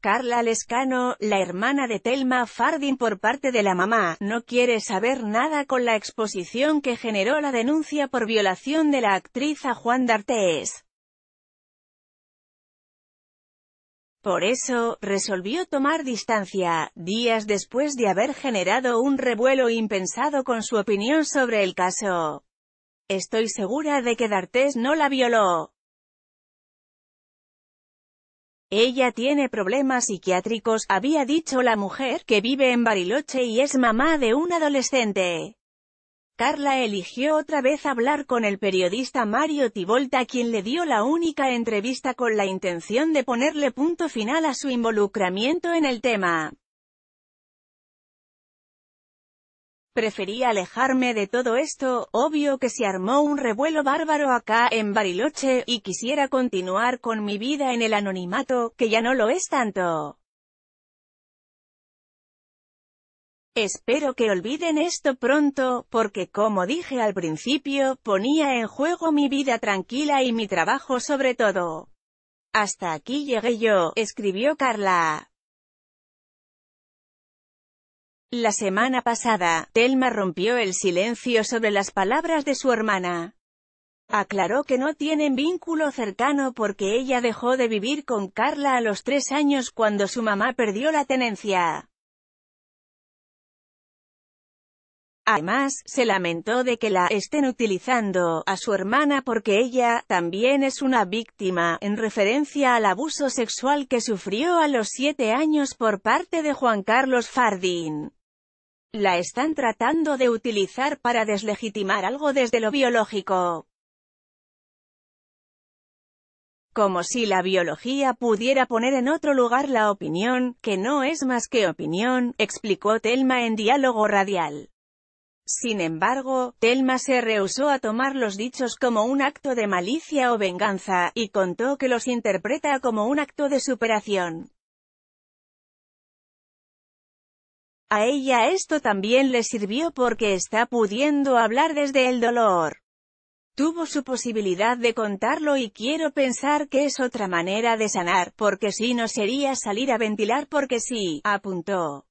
Carla Lescano, la hermana de Thelma Fardin por parte de la mamá, no quiere saber nada con la exposición que generó la denuncia por violación de la actriz a Juan D'Artés. Por eso, resolvió tomar distancia, días después de haber generado un revuelo impensado con su opinión sobre el caso. Estoy segura de que D'Artés no la violó. Ella tiene problemas psiquiátricos, había dicho la mujer, que vive en Bariloche y es mamá de un adolescente. Carla eligió otra vez hablar con el periodista Mario Tivolta quien le dio la única entrevista con la intención de ponerle punto final a su involucramiento en el tema. Preferí alejarme de todo esto, obvio que se armó un revuelo bárbaro acá, en Bariloche, y quisiera continuar con mi vida en el anonimato, que ya no lo es tanto. Espero que olviden esto pronto, porque como dije al principio, ponía en juego mi vida tranquila y mi trabajo sobre todo. Hasta aquí llegué yo, escribió Carla. La semana pasada, Telma rompió el silencio sobre las palabras de su hermana. Aclaró que no tienen vínculo cercano porque ella dejó de vivir con Carla a los tres años cuando su mamá perdió la tenencia. Además, se lamentó de que la estén utilizando a su hermana porque ella también es una víctima, en referencia al abuso sexual que sufrió a los siete años por parte de Juan Carlos Fardín. La están tratando de utilizar para deslegitimar algo desde lo biológico. Como si la biología pudiera poner en otro lugar la opinión, que no es más que opinión, explicó Telma en diálogo radial. Sin embargo, Telma se rehusó a tomar los dichos como un acto de malicia o venganza, y contó que los interpreta como un acto de superación. A ella esto también le sirvió porque está pudiendo hablar desde el dolor. Tuvo su posibilidad de contarlo y quiero pensar que es otra manera de sanar, porque si no sería salir a ventilar porque sí, apuntó.